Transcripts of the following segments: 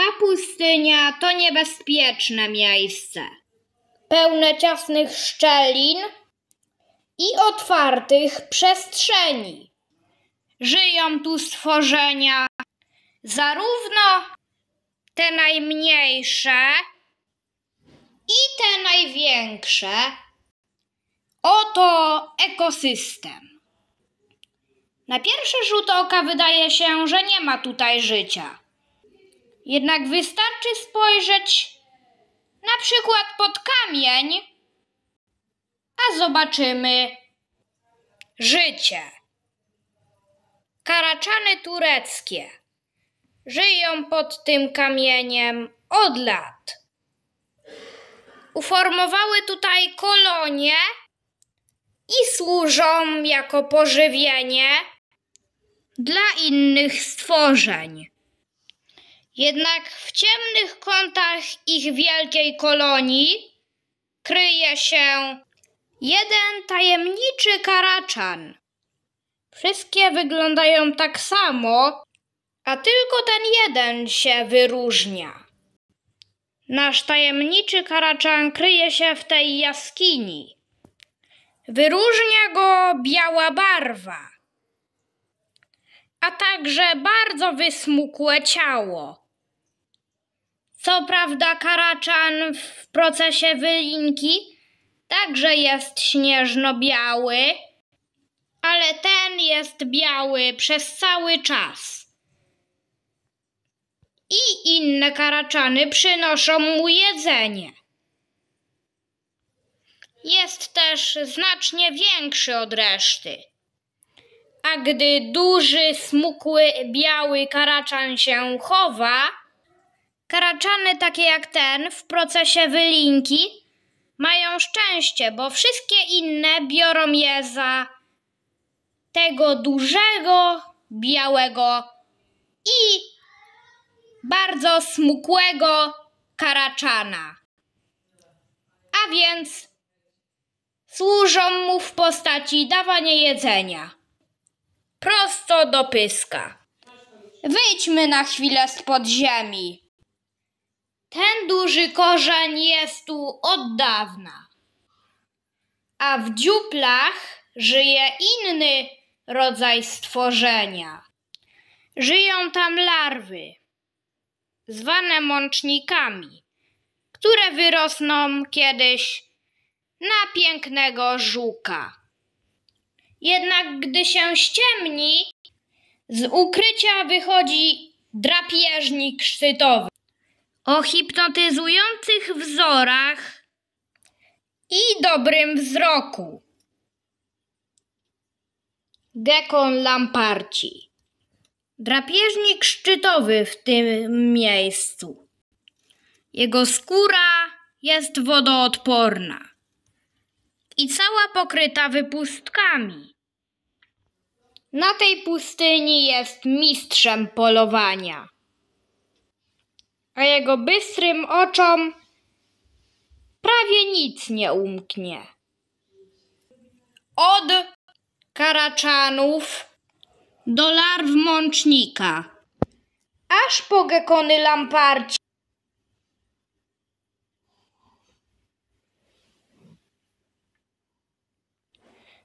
Ta pustynia to niebezpieczne miejsce, pełne ciasnych szczelin i otwartych przestrzeni. Żyją tu stworzenia, zarówno te najmniejsze i te największe. Oto ekosystem. Na pierwszy rzut oka wydaje się, że nie ma tutaj życia. Jednak wystarczy spojrzeć na przykład pod kamień, a zobaczymy życie. Karaczany tureckie żyją pod tym kamieniem od lat. Uformowały tutaj kolonie i służą jako pożywienie dla innych stworzeń. Jednak w ciemnych kątach ich wielkiej kolonii kryje się jeden tajemniczy karaczan. Wszystkie wyglądają tak samo, a tylko ten jeden się wyróżnia. Nasz tajemniczy karaczan kryje się w tej jaskini. Wyróżnia go biała barwa a także bardzo wysmukłe ciało. Co prawda Karaczan w procesie wylinki także jest śnieżno-biały, ale ten jest biały przez cały czas. I inne karaczany przynoszą mu jedzenie. Jest też znacznie większy od reszty. A gdy duży, smukły, biały karaczan się chowa, karaczany takie jak ten w procesie wylinki mają szczęście, bo wszystkie inne biorą je za tego dużego, białego i bardzo smukłego karaczana. A więc służą mu w postaci dawania jedzenia prosto do pyska. Wyjdźmy na chwilę spod ziemi. Ten duży korzeń jest tu od dawna. A w dziuplach żyje inny rodzaj stworzenia. Żyją tam larwy, zwane mącznikami, które wyrosną kiedyś na pięknego żuka. Jednak gdy się ściemni, z ukrycia wychodzi drapieżnik szczytowy. O hipnotyzujących wzorach i dobrym wzroku. Gekon Lamparci. Drapieżnik szczytowy w tym miejscu. Jego skóra jest wodoodporna i cała pokryta wypustkami. Na tej pustyni jest mistrzem polowania, a jego bystrym oczom prawie nic nie umknie. Od karaczanów do larw mącznika, aż po gekony lamparci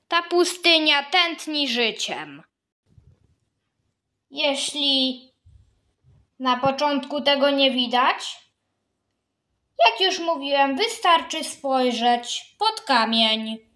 Ta pustynia tętni życiem. Jeśli na początku tego nie widać, jak już mówiłem, wystarczy spojrzeć pod kamień.